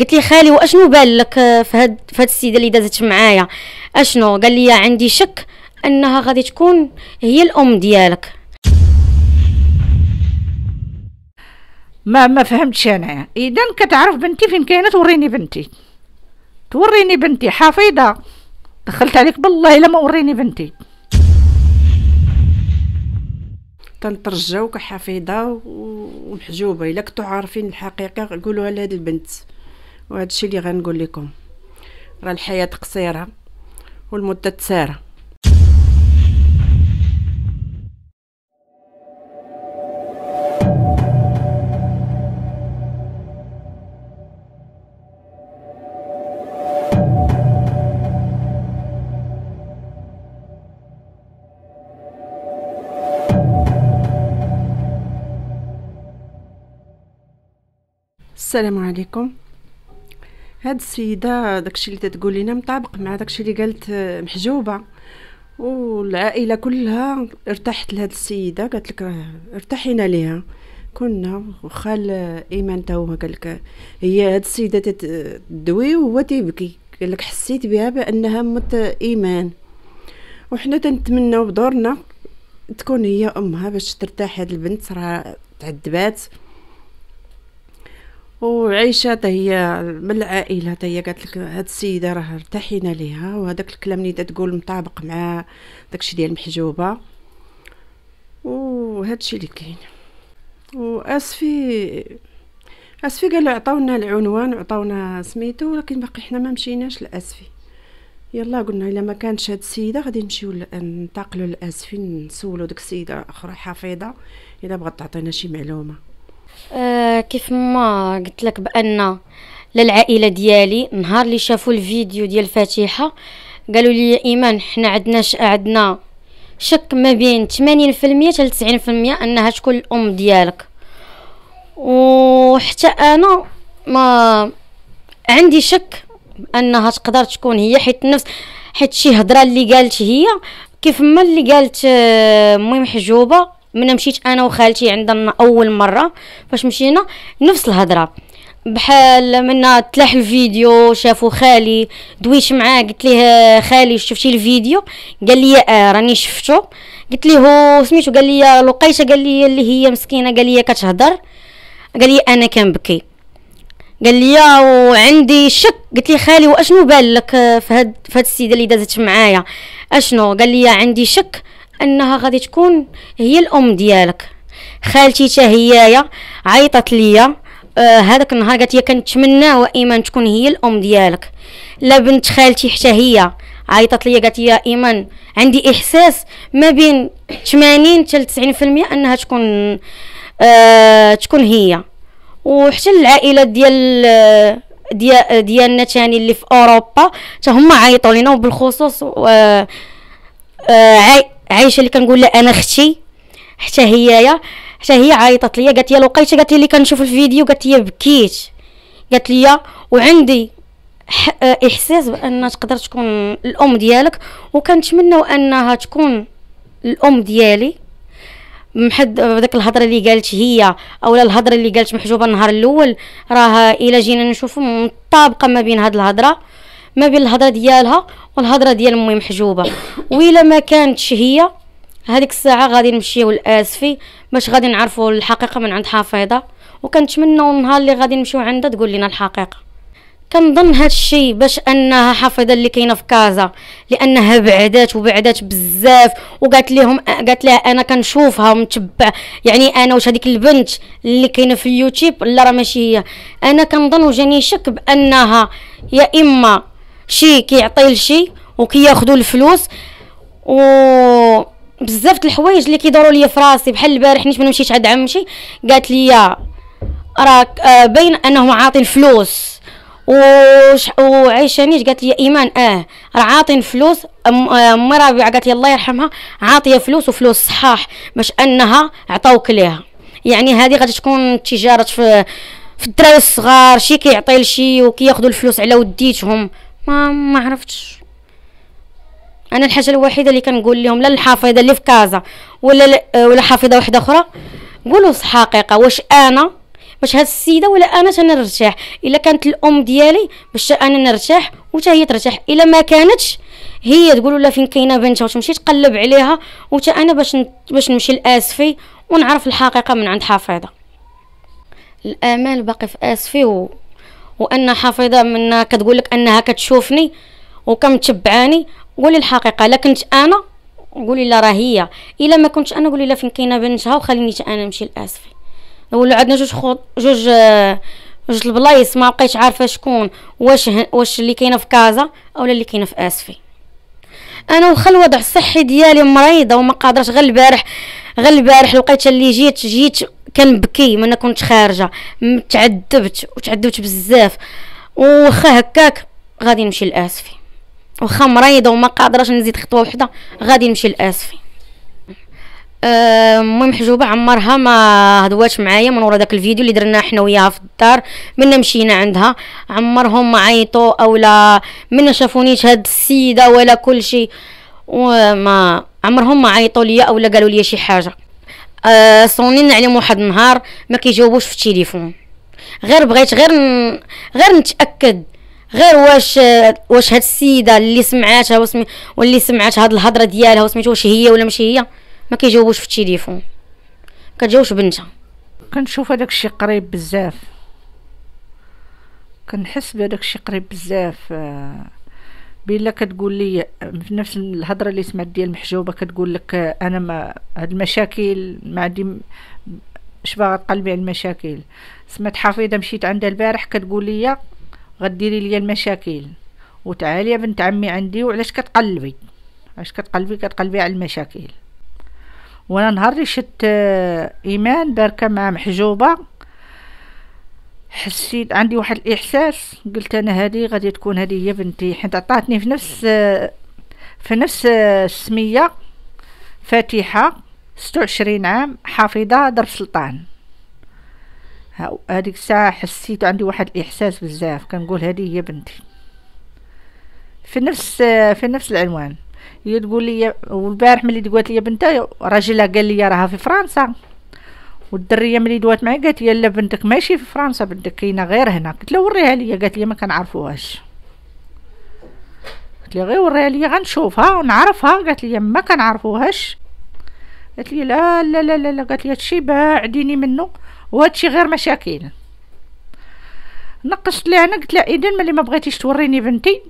قلت لي خالي واشنو بان لك آه، في هاد في هاد السيده اللي دازت معايا اشنو قال لي عندي شك انها غادي تكون هي الام ديالك ما ما فهمتش انا اذا كتعرف بنتي فين كاينه توريني بنتي توريني بنتي حفيظه دخلت عليك بالله الا ما وريني بنتي تنترجاوك كحفيظه ومحجوبه الا كنتو عارفين الحقيقه قولوها لهاد البنت وهذا الشيء اللي غنقول لكم راه الحياه قصيره والمده تساره السلام عليكم هاد السيده داكشي اللي تتقول لنا مطابق مع داكشي اللي قالت آه، محجوبه والعائله كلها ارتحت لهاد السيده قالت لك راه ارتحينا ليها كنا وخا ايمان تا هو قال لك هي هاد السيده تدوي وهو تيبكي قال لك حسيت بها بانها مت ايمان وحنا تنتمناو بدورنا تكون هي امها باش ترتاح هاد البنت راه تعذبات وعيشه حتى هي من العائله حتى هي قالت لك هاد السيده راه ارتحينا ليها وهذاك الكلام اللي تقول مطابق مع داكشي ديال المحجوبه وهادشي اللي كاين واسفي اسفي قالوا عطاونا العنوان وعطاونا سميتو ولكن باقي حنا ما مشيناش لاسفي يلا قلنا الا ما كانتش هاد السيده غادي نمشيو ننتقلوا لاسفي نسولو ديك السيده اخرى حفيظه الا بغات تعطينا شي معلومه أه كيف ما قلت لك بان للعائله ديالي نهار اللي شافوا الفيديو ديال فاتحه قالوا لي يا ايمان حنا عندنا عندنا شك ما بين 80% حتى 90% انها تكون الام ديالك وحتى انا ما عندي شك انها تقدر تكون هي حيت نفس حيت شي هضره اللي قالت هي كيف ما اللي قالت آه، مي محجوبه من مشيت انا وخالتي عندنا اول مره فاش مشينا نفس الهضره بحال منا تلاح الفيديو شافو خالي دويش معاه قلت ليه خالي شفتي الفيديو قال لي اه راني شفتو قلت ليه سميتو قال لي لقيشه قال لي اللي هي مسكينه قال لي كتهضر قال لي انا كنبكي قال لي وعندي شك قلت لي خالي واشنو بالك في هاد في هاد السيده اللي دازت معايا اشنو قال لي عندي شك انها غادي تكون هي الام ديالك خالتي حتى هيايا عيطت ليا آه هذاك النهار قالت لي كنتمناه وايمان تكون هي الام ديالك لا بنت خالتي حتى هي عيطت ليا قالت لي ايمان عندي احساس ما بين 80 حتى 90% انها تكون آه تكون هي وحتى العائلات ديال آه، ديال ديالنا تاني اللي في اوروبا حتى هما عيطوا لينا وبالخصوص آه آه عايشه اللي كنقول لها انا اختي حتى هي يا حتى هي عيطت ليا قالت لي لقيتها قالت لي اللي كنشوف الفيديو قالت لي بكيت قالت لي وعندي آه، احساس بان تقدر تكون الام ديالك وكنتمناو انها تكون الام ديالي محد بداك الهضره اللي قالت هي اولا الهضره اللي قالت محجوبه النهار الاول راه الا جينا نشوفوا مطابقه ما بين هاد الهضره ما بين الهضره ديالها والهضره ديال امي محجوبه ويلا ما كانتش هي هذيك الساعه غادي نمشيو لاسفي باش غادي نعرفوا الحقيقه من عند حفيظه وكنتمناو النهار اللي غادي نمشيو عندها تقول لنا الحقيقه كنظن هذا الشيء باش انها حفيظه اللي كاينه في كازا لانها بعدات وبعدات بزاف وقالت لهم قالت لها انا كنشوفها ومتبع يعني انا واش هذيك البنت اللي كاينه في اليوتيوب لا راه ماشي هي انا كنظن وجاني شك بانها يا اما شي كيعطي لشي وكياخذوا الفلوس و بزاف د الحوايج اللي كيدوروا لي في راسي بحال البارح نيت ما مشيتش عند عمتي قالت لي راك آه، باين انه عاطي الفلوس و وعيشانيش قالت لي ايمان اه راه عاطين فلوس ام آه، ربيعه قالت لي الله يرحمها عاطيه فلوس وفلوس صحاح باش انها عطاوك ليها يعني هذه غادي تكون تجاره في في الدراري الصغار شي كيعطي لشي وكياخذوا الفلوس على وديتهم ما ما عرفتش انا الحاجه الوحيده اللي كنقول لهم لا الحافظه اللي في كازا ولا آه، ولا حافظه واحده اخرى قولوا الحقيقه واش انا باش هاد السيده ولا انا تنرتاح الا كانت الام ديالي باش انا نرتاح وتا هي ترتاح الا ما كانتش هي تقولوا لا فين كاينه بنتها وتمشي تقلب عليها وتا انا باش باش نمشي لاسفي ونعرف الحقيقه من عند حفيظه الامال باقي في اسفي و وان حفيظه من كتقول لك انها كتشوفني وكمتبعاني قولي الحقيقه لا كنت انا قولي لا راه هي الا ما كنتش انا قولي لا فين كاينه بنتها وخليني انا نمشي لاسفي ولا عندنا جوج خو... جوج جوج البلايص ما بقيتش عارفه شكون واش واش اللي كاينه في كازا اولا اللي كاينه في اسفي انا واخا الوضع الصحي ديالي مريضه وما قادرش غير البارح غير البارح لقيت اللي جيت جيت كنبكي ما انا كنت خارجه تعذبت وتعذبت بزاف واخا هكاك غادي نمشي لاسفي واخا مريضه وما قادرش نزيد خطوه وحده غادي نمشي لاسفي امي آه، محجوبه عمرها ما هدواتش معايا من ورا داك الفيديو اللي درناه حنا وياها في الدار منا مشينا عندها عمرهم ما عيطوا اولا منا شافونيش هاد السيده ولا كل شيء وما عمرهم ما عيطوا ليا اولا قالوا لي شي حاجه أه صونين عليهم واحد النهار ما كيجاوبوش في التليفون غير بغيت غير ن... غير نتاكد غير واش واش هاد السيده اللي سمعتها واللي سمعت هاد الهضره ديالها وسميتو واش هي ولا ماشي هي ما كيجاوبوش في التليفون كتجاوبش بنتها كنشوف هذاك الشيء قريب بزاف كنحس بهذاك الشيء قريب بزاف آه، بلا كتقول لي في نفس الهضره اللي سمعت ديال المحجوبه كتقول لك آه، انا ما هاد المشاكل ما عندي باغا قلبي على المشاكل سمعت حفيظه مشيت عندها البارح كتقول لي غديري لي المشاكل وتعالي يا بنت عمي عندي وعلاش كتقلبي علاش كتقلبي كتقلبي على المشاكل وانا نهار لي شت آه، ايمان باركه مع محجوبه حسيت عندي واحد الاحساس قلت انا هذه غادي تكون هذه هي بنتي حيت عطاتني في نفس آه، في نفس آه، السميه فاتحه ستة عام حافظه درب سلطان هذيك الساعه حسيت عندي واحد الاحساس بزاف كنقول هذه هي بنتي في نفس في نفس العنوان هي تقول لي والبارح ملي دوات لي بنتها راجلها قال لي راها في فرنسا والدريه ملي دوات معايا قالت لي لا بنتك ماشي في فرنسا بنتك كاينه غير هنا قلت لها وريها لي قالت لي ما كنعرفوهاش قلت لي غير وريها لي غنشوفها ونعرفها قالت لي ما كنعرفوهاش قالت لي لا لا لا لا, لا. قالت لي هادشي بعديني منه وهادشي غير مشاكل نقصت لها انا قلت لها اذا ملي ما بغيتيش توريني بنتي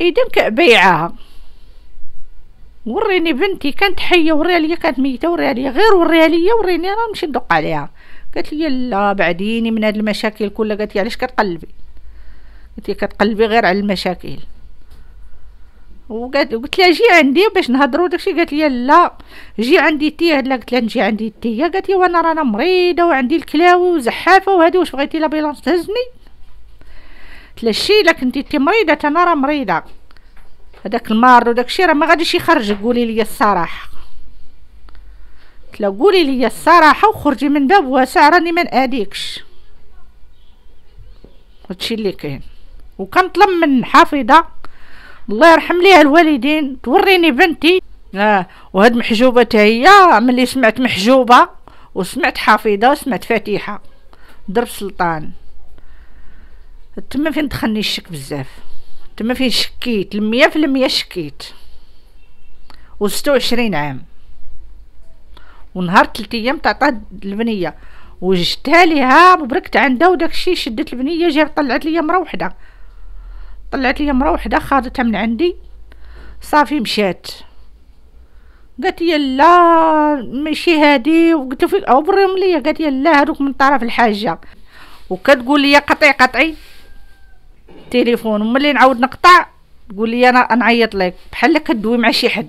اذا كبيعها وريني بنتي كانت حيه وريها ليا كانت ميته وريها ليا غير وريها ليا وريني راه نمشي ندق عليها قالت لي لا بعديني من هاد المشاكل كلها قالت لي علاش كتقلبي قلت لي كتقلبي غير على المشاكل وقالت قلت لها جي عندي باش نهضروا داكشي قالت لي لا جي عندي تي لا قلت لها نجي عندي تي قالت لي وانا رانا مريضه وعندي الكلاوي وزحافه وهادي واش بغيتي لابيلونس تهزني قلت لها شي الا كنتي مريضه انا راه مريضه هذاك المار وداك الشيء راه ما غاديش يخرج قولي لي الصراحه قلت قولي لي الصراحه وخرجي من باب واسع راني ما ناديكش هادشي اللي كاين وكنطلب من حافظه الله يرحم ليها الوالدين توريني بنتي آه وهاد محجوبه هي ملي سمعت محجوبه وسمعت حافظه وسمعت فاتحه درب سلطان تما فين دخلني الشك بزاف تما فين شكيت المية في المية شكيت وستة وعشرين عام ونهار تلت ايام تعطاه البنيه وجتها ليها وبركت عندها وداكشي شدت البنيه جا طلعت ليا مرا وحده طلعت ليا مرا وحده خاضتها من عندي صافي مشات قالت لي لا ماشي هادي وقلت له عبرهم ليا قالت لي لا هادوك من طرف الحاجه وكتقول لي قطعي قطعي التليفون وملي نعاود نقطع تقول لي انا نعيط لك بحال كدوي مع شي حد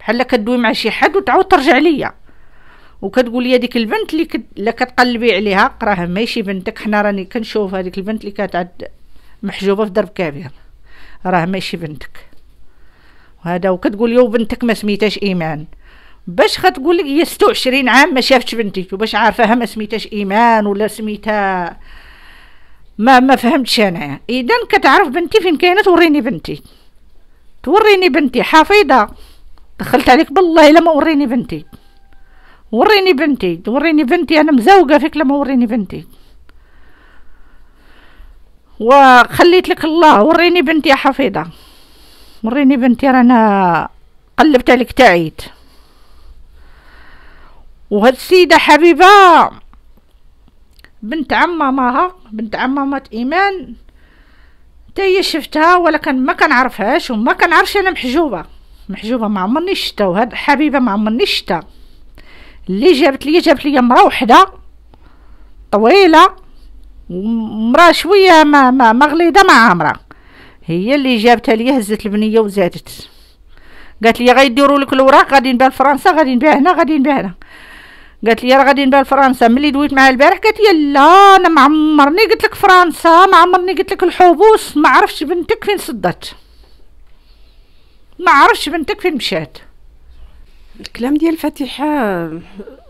بحال كدوي مع شي حد وتعاود ترجع ليا وكتقول لي ديك البنت اللي كد... لا كتقلبي عليها راه ماشي بنتك حنا راني كنشوف هذيك البنت اللي كتعد محجوبه في درب كبير راه ماشي بنتك وهذا وكتقول يو بنتك ما سميتهاش ايمان باش غتقول لك هي 26 عام ما شافتش بنتي وباش عارفاها ما سميتهاش ايمان ولا سميتها ما ما فهمتش انا اذا كتعرف بنتي فين كاينه توريني بنتي توريني بنتي حفيظه دخلت عليك بالله الا ما وريني بنتي وريني بنتي توريني بنتي انا مزوقه فيك لما وريني بنتي وخليت لك الله وريني بنتي يا حفيظه وريني بنتي رانا قلبت عليك تعيد وهاد السيده حبيبه بنت عم ماها بنت عم مامات ايمان حتى هي شفتها ولكن ما كنعرفهاش وما كنعرفش انا محجوبه محجوبه ما عمرني شتا وهاد حبيبة ما عمرني شتا اللي جابت لي جابت لي مرا وحده طويله مرا شويه ما ما مغليضه ما عامره هي اللي جابتها لي هزت البنيه وزادت قالت لي غيديروا لك الوراق غادي نبيع لفرنسا غادي نبيع هنا غادي نبيع هنا قالت لي راه غادي نبان فرنسا ملي دويت معاها البارح قالت لي لا انا ما عمرني قلت لك فرنسا ما عمرني قلت لك الحبوس ما عرفتش بنتك فين صدات ما عرفتش بنتك فين مشات الكلام ديال فاتحه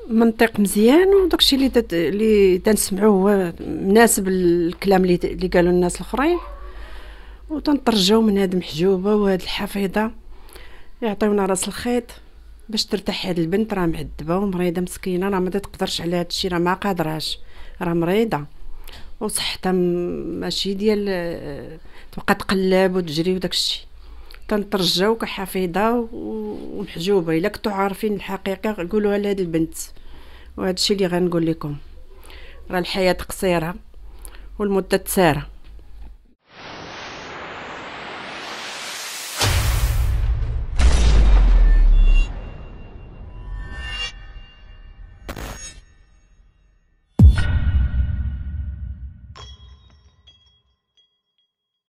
منطق مزيان وداكشي اللي دت... اللي تنسمعوه هو مناسب الكلام اللي اللي قالوا الناس الاخرين وتنترجوا من هاد محجوبه وهاد الحفيظه يعطيونا راس الخيط باش ترتاح هاد البنت راه معذبه ومريضه مسكينه راه ما تقدرش على هادشي راه ما قادراش راه مريضه وصحتها ماشي ديال تبقى تقلب وتجري وداكشي تنترجاو كحفيظه ومحجوبه الا كنتو عارفين الحقيقه قولوها لهاد البنت وهادشي اللي غنقول لكم راه الحياه قصيره والمده تساره